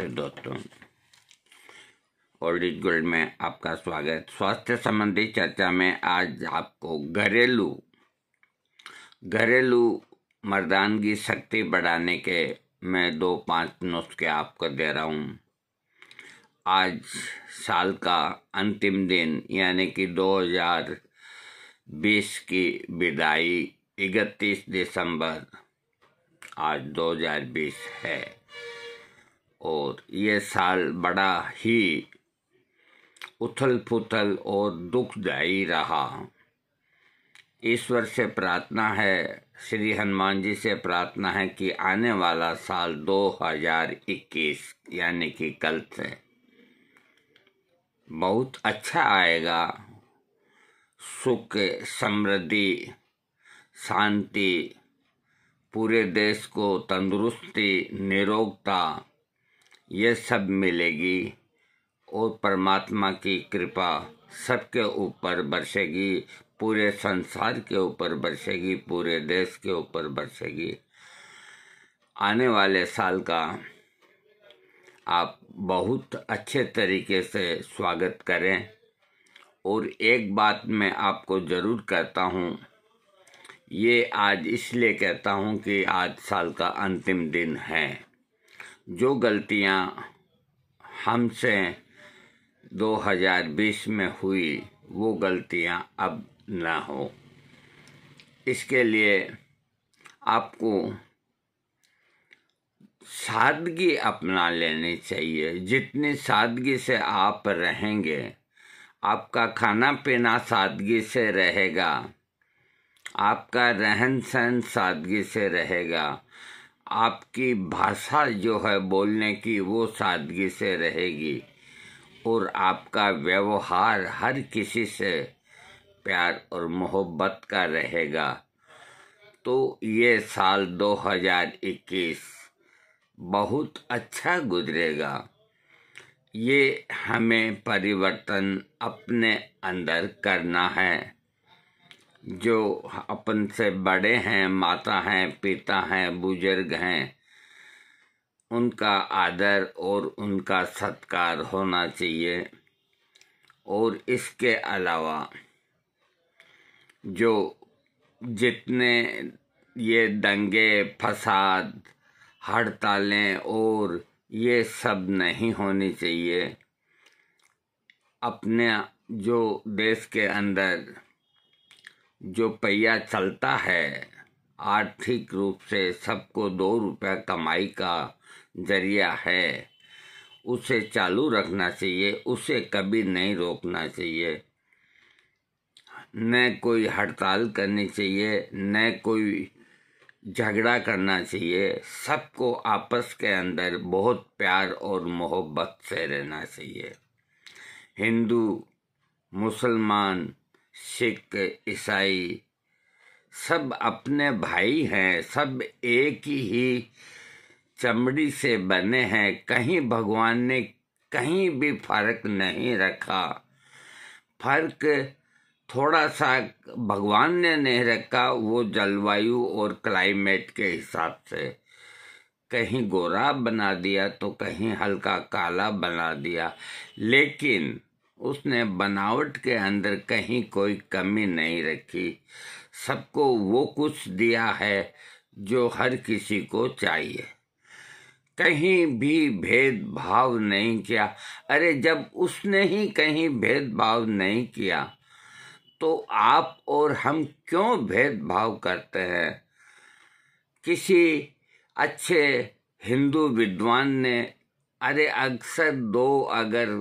नमस्ते दोस्तों old is gold में आपका स्वागत स्वास्थ्य संबंधी चर्चा में आज आपको घरेलू घरेलू मर्दानगी शक्ति बढ़ाने के मैं दो पांच नुस्खे आपको दे रहा हूँ आज साल का अंतिम दिन यानी कि 2020 की विदाई इकतीस दिसंबर आज 2020 है और ये साल बड़ा ही उथल पुथल और दुखदायी रहा ईश्वर से प्रार्थना है श्री हनुमान जी से प्रार्थना है कि आने वाला साल 2021 यानी कि कल से बहुत अच्छा आएगा सुख समृद्धि शांति पूरे देश को तंदुरुस्ती निरोगता ये सब मिलेगी और परमात्मा की कृपा सबके ऊपर बरसेगी पूरे संसार के ऊपर बरसेगी पूरे देश के ऊपर बरसेगी आने वाले साल का आप बहुत अच्छे तरीके से स्वागत करें और एक बात मैं आपको ज़रूर कहता हूँ ये आज इसलिए कहता हूँ कि आज साल का अंतिम दिन है जो गलतियां हमसे 2020 में हुई वो गलतियां अब ना हो इसके लिए आपको सादगी अपना लेनी चाहिए जितनी सादगी से आप रहेंगे आपका खाना पीना सादगी से रहेगा आपका रहन सहन सादगी से रहेगा आपकी भाषा जो है बोलने की वो सादगी से रहेगी और आपका व्यवहार हर किसी से प्यार और मोहब्बत का रहेगा तो ये साल 2021 बहुत अच्छा गुजरेगा ये हमें परिवर्तन अपने अंदर करना है जो अपन से बड़े हैं माता हैं पिता हैं बुजुर्ग हैं उनका आदर और उनका सत्कार होना चाहिए और इसके अलावा जो जितने ये दंगे फसाद हड़तालें और ये सब नहीं होनी चाहिए अपने जो देश के अंदर जो पहिया चलता है आर्थिक रूप से सबको दो रुपया कमाई का जरिया है उसे चालू रखना चाहिए उसे कभी नहीं रोकना चाहिए न कोई हड़ताल करनी चाहिए न कोई झगड़ा करना चाहिए सबको आपस के अंदर बहुत प्यार और मोहब्बत से रहना चाहिए हिंदू मुसलमान सिख ईसाई सब अपने भाई हैं सब एक ही चमड़ी से बने हैं कहीं भगवान ने कहीं भी फर्क नहीं रखा फर्क थोड़ा सा भगवान ने नहीं रखा वो जलवायु और क्लाइमेट के हिसाब से कहीं गोरा बना दिया तो कहीं हल्का काला बना दिया लेकिन उसने बनावट के अंदर कहीं कोई कमी नहीं रखी सबको वो कुछ दिया है जो हर किसी को चाहिए कहीं भी भेदभाव नहीं किया अरे जब उसने ही कहीं भेदभाव नहीं किया तो आप और हम क्यों भेदभाव करते हैं किसी अच्छे हिंदू विद्वान ने अरे अक्सर दो अगर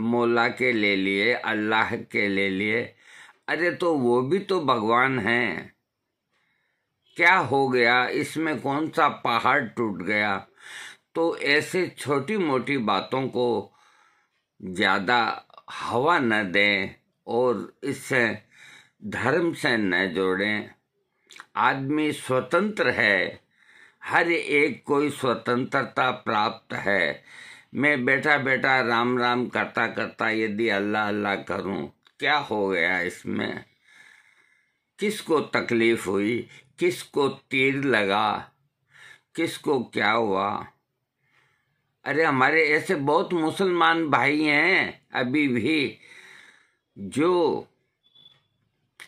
मौला के ले लिए अल्लाह के ले लिए अरे तो वो भी तो भगवान हैं क्या हो गया इसमें कौन सा पहाड़ टूट गया तो ऐसे छोटी मोटी बातों को ज़्यादा हवा न दें और इससे धर्म से न जोड़ें आदमी स्वतंत्र है हर एक कोई स्वतंत्रता प्राप्त है मैं बैठा बैठा राम राम करता करता यदि अल्लाह अल्लाह करूं क्या हो गया इसमें किसको तकलीफ हुई किसको तीर लगा किसको क्या हुआ अरे हमारे ऐसे बहुत मुसलमान भाई हैं अभी भी जो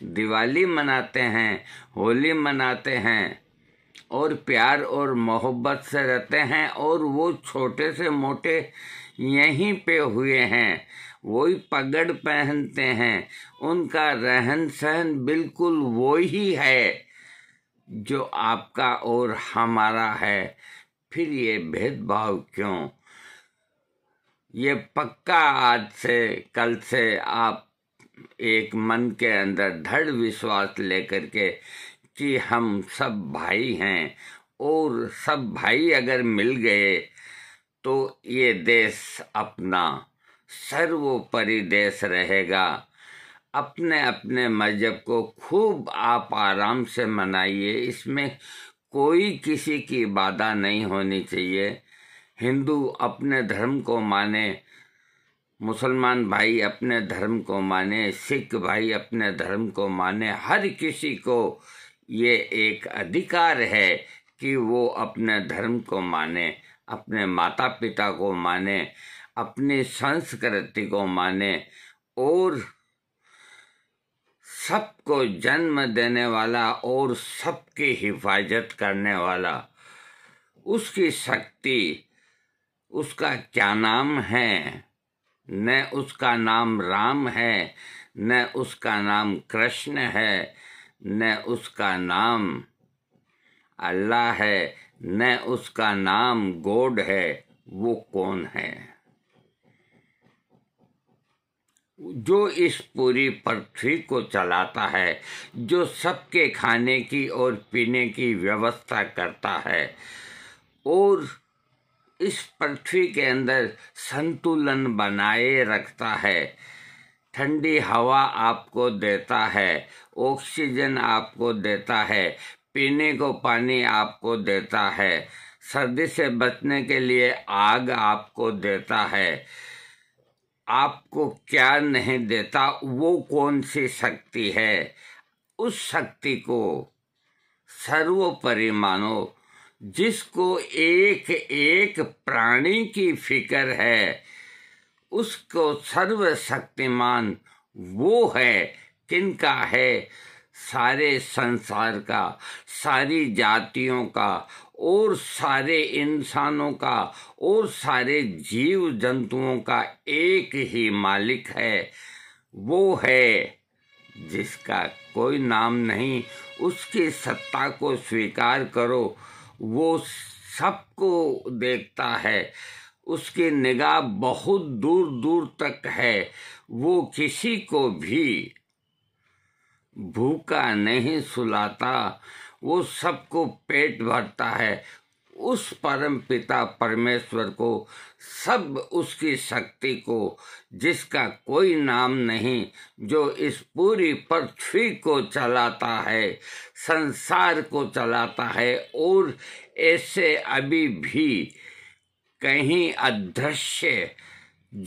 दिवाली मनाते हैं होली मनाते हैं और प्यार और मोहब्बत से रहते हैं और वो छोटे से मोटे यहीं पे हुए हैं वही पगड़ पहनते हैं उनका रहन सहन बिल्कुल वो ही है जो आपका और हमारा है फिर ये भेदभाव क्यों ये पक्का आज से कल से आप एक मन के अंदर दृढ़ विश्वास लेकर के कि हम सब भाई हैं और सब भाई अगर मिल गए तो ये देश अपना सर्वोपरि देश रहेगा अपने अपने मजहब को खूब आप आराम से मनाइए इसमें कोई किसी की बाधा नहीं होनी चाहिए हिंदू अपने धर्म को माने मुसलमान भाई अपने धर्म को माने सिख भाई अपने धर्म को माने हर किसी को ये एक अधिकार है कि वो अपने धर्म को माने अपने माता पिता को माने अपनी संस्कृति को माने और सबको जन्म देने वाला और सबकी हिफाजत करने वाला उसकी शक्ति उसका क्या नाम है न उसका नाम राम है न उसका नाम कृष्ण है न उसका नाम अल्लाह है न उसका नाम गोड है वो कौन है जो इस पूरी पृथ्वी को चलाता है जो सबके खाने की और पीने की व्यवस्था करता है और इस पृथ्वी के अंदर संतुलन बनाए रखता है ठंडी हवा आपको देता है ऑक्सीजन आपको देता है पीने को पानी आपको देता है सर्दी से बचने के लिए आग आपको देता है आपको क्या नहीं देता वो कौन सी शक्ति है उस शक्ति को सर्वोपरि मानो जिसको एक एक प्राणी की फिक्र है उसको सर्वशक्तिमान वो है किनका है सारे संसार का सारी जातियों का और सारे इंसानों का और सारे जीव जंतुओं का एक ही मालिक है वो है जिसका कोई नाम नहीं उसकी सत्ता को स्वीकार करो वो सबको देखता है उसकी निगाह बहुत दूर दूर तक है वो किसी को भी भूखा नहीं सुलाता वो सबको पेट भरता है उस परम पिता परमेश्वर को सब उसकी शक्ति को जिसका कोई नाम नहीं जो इस पूरी पृथ्वी को चलाता है संसार को चलाता है और ऐसे अभी भी कहीं अदृश्य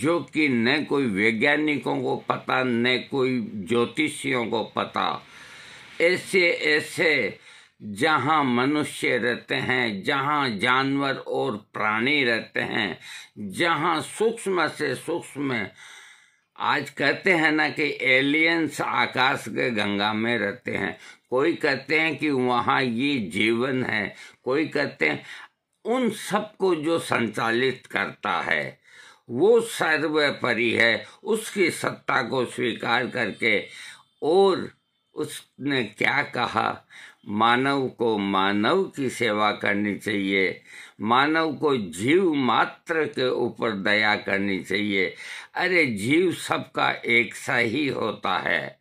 जो कि न कोई वैज्ञानिकों को पता न कोई ज्योतिषियों को पता ऐसे ऐसे जहाँ मनुष्य रहते हैं जहाँ जानवर और प्राणी रहते हैं जहाँ सूक्ष्म से सूक्ष्म आज कहते हैं ना कि एलियंस आकाश के गंगा में रहते हैं कोई कहते हैं कि वहाँ ये जीवन है कोई कहते हैं उन सब को जो संचालित करता है वो सर्वोपरि है उसकी सत्ता को स्वीकार करके और उसने क्या कहा मानव को मानव की सेवा करनी चाहिए मानव को जीव मात्र के ऊपर दया करनी चाहिए अरे जीव सबका एक सा ही होता है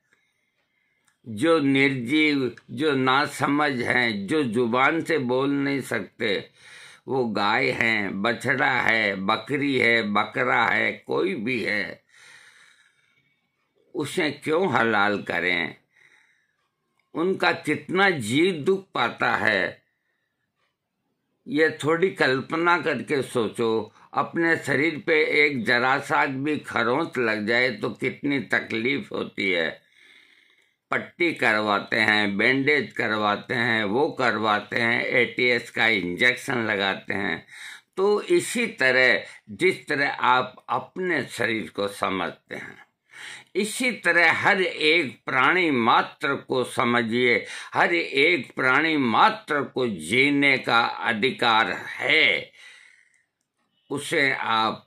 जो निर्जीव जो नासमझ हैं जो जुबान से बोल नहीं सकते वो गाय है बछड़ा है बकरी है बकरा है कोई भी है उसे क्यों हलाल करें उनका कितना जी दुख पाता है ये थोड़ी कल्पना करके सोचो अपने शरीर पे एक जरा सा भी खरोंच लग जाए तो कितनी तकलीफ होती है पट्टी करवाते हैं बैंडेज करवाते हैं वो करवाते हैं एटीएस का इंजेक्शन लगाते हैं तो इसी तरह जिस तरह आप अपने शरीर को समझते हैं इसी तरह हर एक प्राणी मात्र को समझिए हर एक प्राणी मात्र को जीने का अधिकार है उसे आप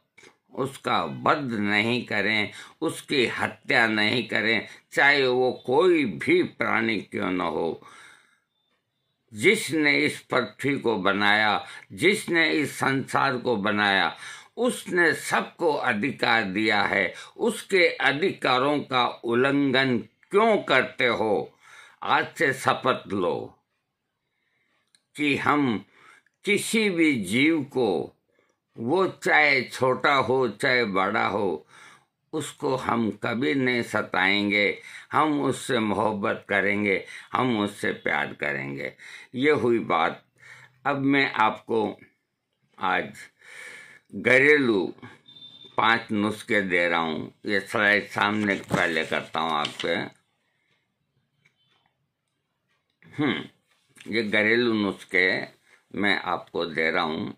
उसका वध नहीं करें उसकी हत्या नहीं करें चाहे वो कोई भी प्राणी क्यों न हो जिसने इस पृथ्वी को बनाया जिसने इस संसार को बनाया उसने सबको अधिकार दिया है उसके अधिकारों का उल्लंघन क्यों करते हो आज से शपथ लो कि हम किसी भी जीव को वो चाहे छोटा हो चाहे बड़ा हो उसको हम कभी नहीं सताएंगे हम उससे मोहब्बत करेंगे हम उससे प्यार करेंगे ये हुई बात अब मैं आपको आज घरेलू पांच नुस्खे दे रहा हूँ ये स्लाइड सामने पहले करता हूँ आपके हम्म ये घरेलू नुस्खे मैं आपको दे रहा हूँ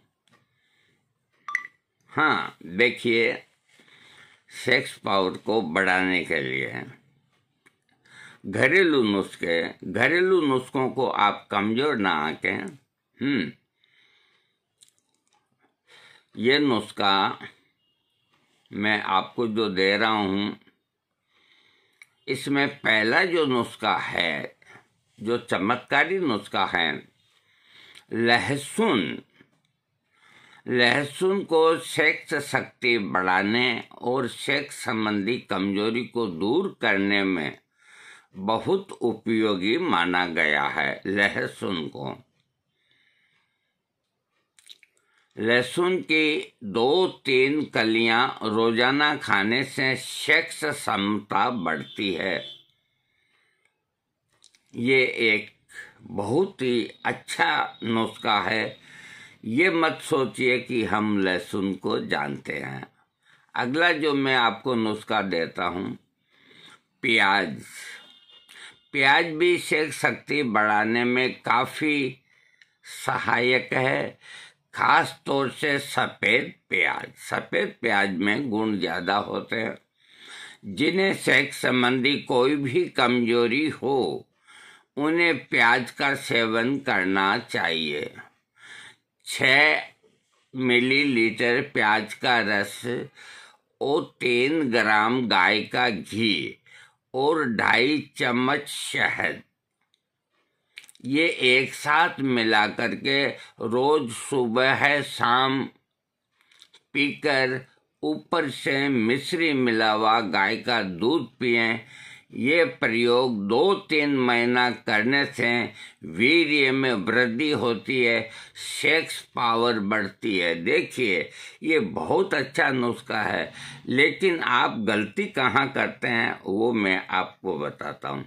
हाँ देखिए सेक्स पावर को बढ़ाने के लिए घरेलू नुस्खे घरेलू नुस्खों को आप कमजोर ना आके हम्म ये नुस्खा मैं आपको जो दे रहा हूं इसमें पहला जो नुस्खा है जो चमत्कारी नुस्खा है लहसुन लहसुन को सेक्स शक्ति बढ़ाने और सेक्स संबंधी कमजोरी को दूर करने में बहुत उपयोगी माना गया है लहसुन को लहसुन की दो तीन कलियां रोजाना खाने से सेक्स क्षमता बढ़ती है ये एक बहुत ही अच्छा नुस्खा है ये मत सोचिए कि हम लहसुन को जानते हैं अगला जो मैं आपको नुस्खा देता हूँ प्याज प्याज भी शेख शक्ति बढ़ाने में काफ़ी सहायक है खास तौर से सफ़ेद प्याज सफ़ेद प्याज में गुण ज़्यादा होते हैं जिन्हें शेक संबंधी कोई भी कमजोरी हो उन्हें प्याज का सेवन करना चाहिए छ मिलीलीटर प्याज का रस और तीन ग्राम गाय का घी और ढाई चम्मच शहद ये एक साथ मिला के रोज सुबह शाम पीकर ऊपर से मिश्री मिला हुआ गाय का दूध पिएं ये प्रयोग दो तीन महीना करने से वीर्य में वृद्धि होती है सेक्स पावर बढ़ती है देखिए ये बहुत अच्छा नुस्खा है लेकिन आप गलती कहाँ करते हैं वो मैं आपको बताता हूँ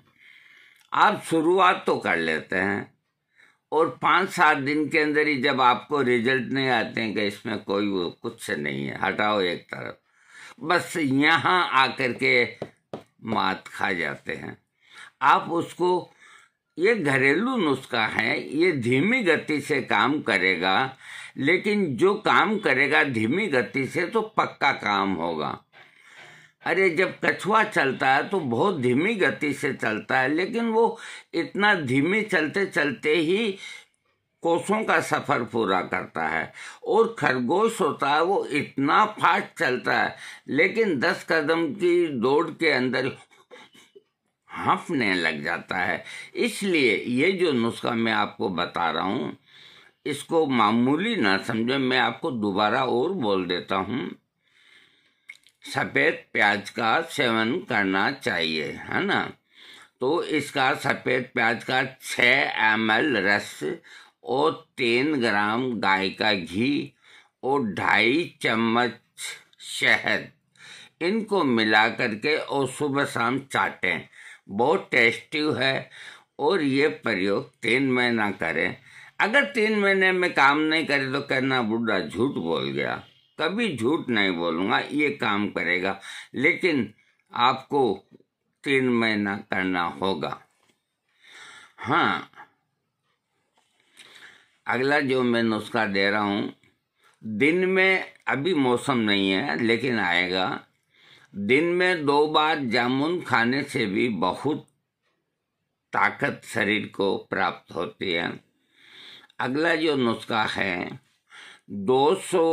आप शुरुआत तो कर लेते हैं और पाँच सात दिन के अंदर ही जब आपको रिजल्ट नहीं आते हैं कि इसमें कोई वो कुछ नहीं है हटाओ एक तरफ बस यहाँ आकर के मात खा जाते हैं आप उसको ये घरेलू नुस्खा है ये धीमी गति से काम करेगा लेकिन जो काम करेगा धीमी गति से तो पक्का काम होगा अरे जब कछुआ चलता है तो बहुत धीमी गति से चलता है लेकिन वो इतना धीमी चलते चलते ही कोसों का सफ़र पूरा करता है और खरगोश होता है वो इतना फास्ट चलता है लेकिन दस कदम की दौड़ के अंदर हफने लग जाता है इसलिए ये जो नुस्खा मैं आपको बता रहा हूँ इसको मामूली ना समझे मैं आपको दोबारा और बोल देता हूँ सफ़ेद प्याज का सेवन करना चाहिए है ना तो इसका सफ़ेद प्याज का छ एम रस और तीन ग्राम गाय का घी और ढाई चम्मच शहद इनको मिला करके और सुबह शाम चाटें बहुत टेस्टी है और ये प्रयोग तीन महीना करें अगर तीन महीने में काम नहीं करे तो कहना बुढ़ा झूठ बोल गया कभी झूठ नहीं बोलूँगा ये काम करेगा लेकिन आपको तीन महीना करना होगा हाँ अगला जो मैं नुस्खा दे रहा हूँ दिन में अभी मौसम नहीं है लेकिन आएगा दिन में दो बार जामुन खाने से भी बहुत ताकत शरीर को प्राप्त होती है अगला जो नुस्खा है 200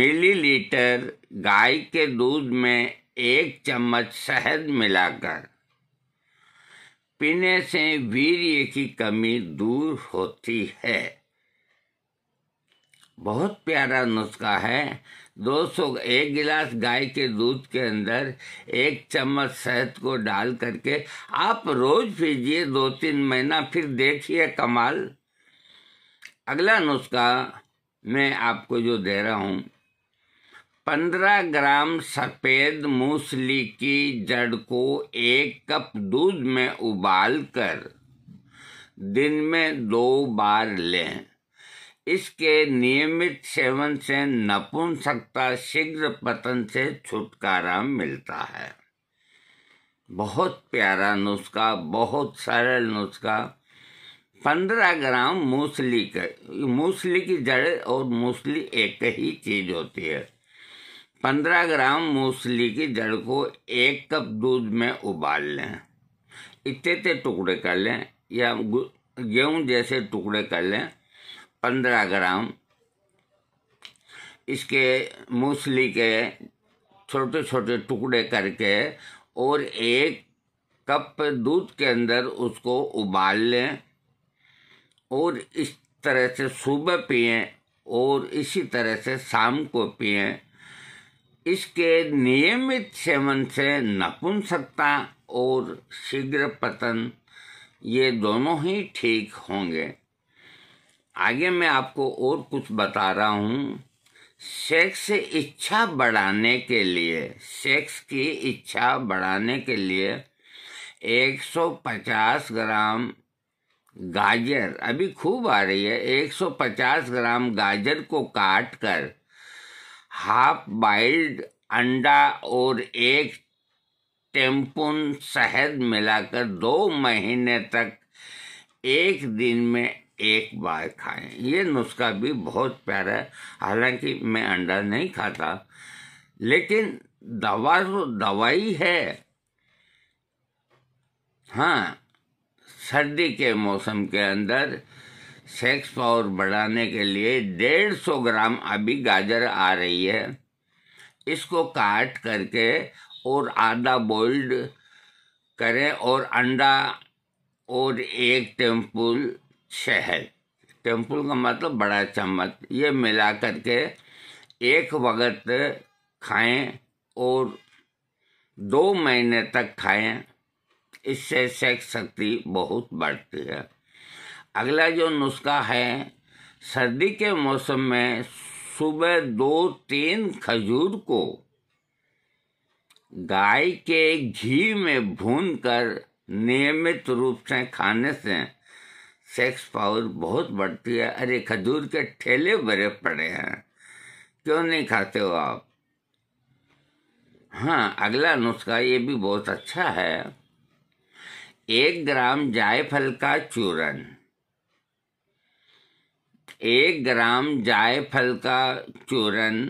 मिलीलीटर गाय के दूध में एक चम्मच शहद मिलाकर पीने से वीर्य की कमी दूर होती है बहुत प्यारा नुस्खा है दो सौ एक गिलास गाय के दूध के अंदर एक चम्मच शहद को डाल करके आप रोज पीजिए दो तीन महीना फिर देखिए कमाल अगला नुस्खा मैं आपको जो दे रहा हूँ पंद्रह ग्राम सफ़ेद मूसली की जड़ को एक कप दूध में उबाल कर दिन में दो बार लें इसके नियमित सेवन से नपुंसकता शीघ्र पतन से छुटकारा मिलता है बहुत प्यारा नुस्खा बहुत सरल नुस्खा पंद्रह ग्राम मूसली का मूसली की जड़ और मूसली एक ही चीज़ होती है पंद्रह ग्राम मूसली की जड़ को एक कप दूध में उबाल लें इतने टुकड़े कर लें या गेहूं जैसे टुकड़े कर लें पंद्रह ग्राम इसके मूसली के छोटे छोटे टुकड़े करके और एक कप दूध के अंदर उसको उबाल लें और इस तरह से सुबह पिए और इसी तरह से शाम को पिए इसके नियमित सेवन से नपुंसकता और शीघ्र पतन ये दोनों ही ठीक होंगे आगे मैं आपको और कुछ बता रहा हूँ सेक्स इच्छा बढ़ाने के लिए सेक्स की इच्छा बढ़ाने के लिए 150 ग्राम गाजर अभी खूब आ रही है 150 ग्राम गाजर को काट कर हाफ बाइल्ड अंडा और एक टेम्पुन शहद मिलाकर दो महीने तक एक दिन में एक बार खाएं ये नुस्खा भी बहुत प्यारा है हालांकि मैं अंडा नहीं खाता लेकिन दवा तो दवाई है हाँ सर्दी के मौसम के अंदर सेक्स पावर बढ़ाने के लिए डेढ़ सौ ग्राम अभी गाजर आ रही है इसको काट करके और आधा बॉइल्ड करें और अंडा और एक टेम्पुल शहर टेम्पल का मतलब बड़ा चम्मच ये मिला करके एक वक्त खाएं और दो महीने तक खाएं इससे सेक्स शक्ति बहुत बढ़ती है अगला जो नुस्खा है सर्दी के मौसम में सुबह दो तीन खजूर को गाय के घी में भूनकर नियमित रूप से खाने से सेक्स पावर बहुत बढ़ती है अरे खजूर के ठेले भरे पड़े हैं क्यों नहीं खाते हो आप हाँ अगला नुस्खा ये भी बहुत अच्छा है एक ग्राम जायफल का चूरन एक ग्राम जायफल का चूरन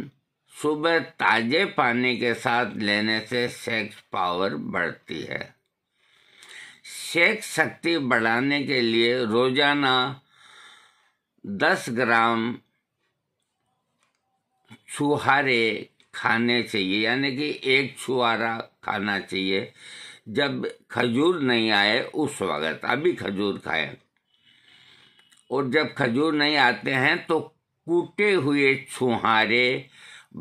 सुबह ताजे पानी के साथ लेने से सेक्स पावर बढ़ती है शेख शक्ति बढ़ाने के लिए रोजाना दस ग्राम छुहारे खाने चाहिए यानी कि एक छुहारा खाना चाहिए जब खजूर नहीं आए उस वक्त अभी खजूर खाए और जब खजूर नहीं आते हैं तो कूटे हुए छुहारे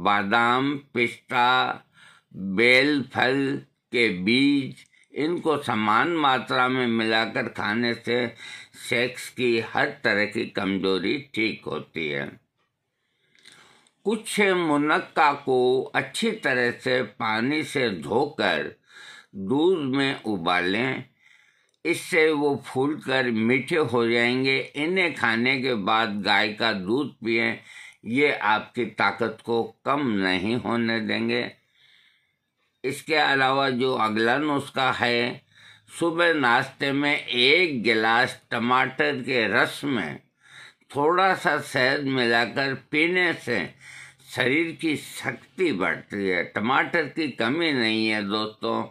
बादाम पिस्ता बेल फल के बीज इनको समान मात्रा में मिलाकर खाने से सेक्स की हर तरह की कमजोरी ठीक होती है कुछ मुनक्का को अच्छी तरह से पानी से धोकर दूध में उबालें इससे वो फूलकर मीठे हो जाएंगे इन्हें खाने के बाद गाय का दूध पिए ये आपकी ताकत को कम नहीं होने देंगे इसके अलावा जो अगला नुस्खा है सुबह नाश्ते में एक गिलास टमाटर के रस में थोड़ा सा शहद मिलाकर पीने से शरीर की शक्ति बढ़ती है टमाटर की कमी नहीं है दोस्तों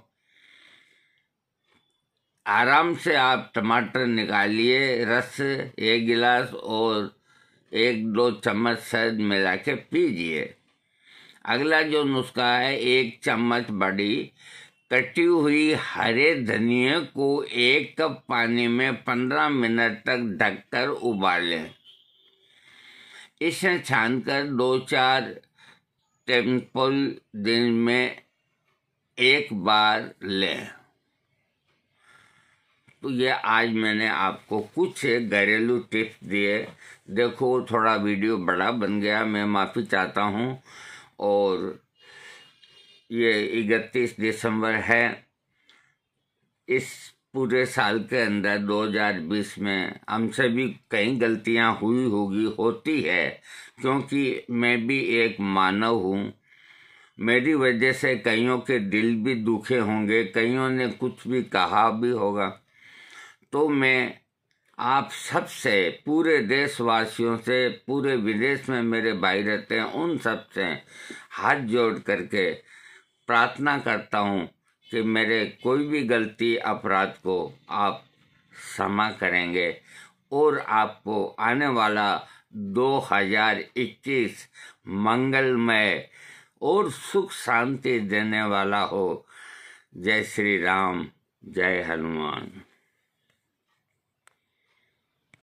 आराम से आप टमाटर निकालिए रस एक गिलास और एक दो चम्मच शहद मिला के पीजिए अगला जो नुस्खा है एक चम्मच बड़ी कटी हुई हरे धनिए को एक कप पानी में पंद्रह मिनट तक ढककर उबालें इसे छान कर दो चार टेम्पल दिन में एक बार लें तो ये आज मैंने आपको कुछ घरेलू टिप्स दिए देखो थोड़ा वीडियो बड़ा बन गया मैं माफ़ी चाहता हूँ और ये इकतीस दिसंबर है इस पूरे साल के अंदर 2020 में हमसे भी कई गलतियां हुई होगी होती है क्योंकि मैं भी एक मानव हूँ मेरी वजह से कईयों के दिल भी दुखे होंगे कईयों ने कुछ भी कहा भी होगा तो मैं आप सब से पूरे देशवासियों से पूरे विदेश में मेरे भाई रहते हैं उन सब से हाथ जोड़ करके प्रार्थना करता हूँ कि मेरे कोई भी गलती अपराध को आप क्षमा करेंगे और आपको आने वाला 2021 मंगलमय और सुख शांति देने वाला हो जय श्री राम जय हनुमान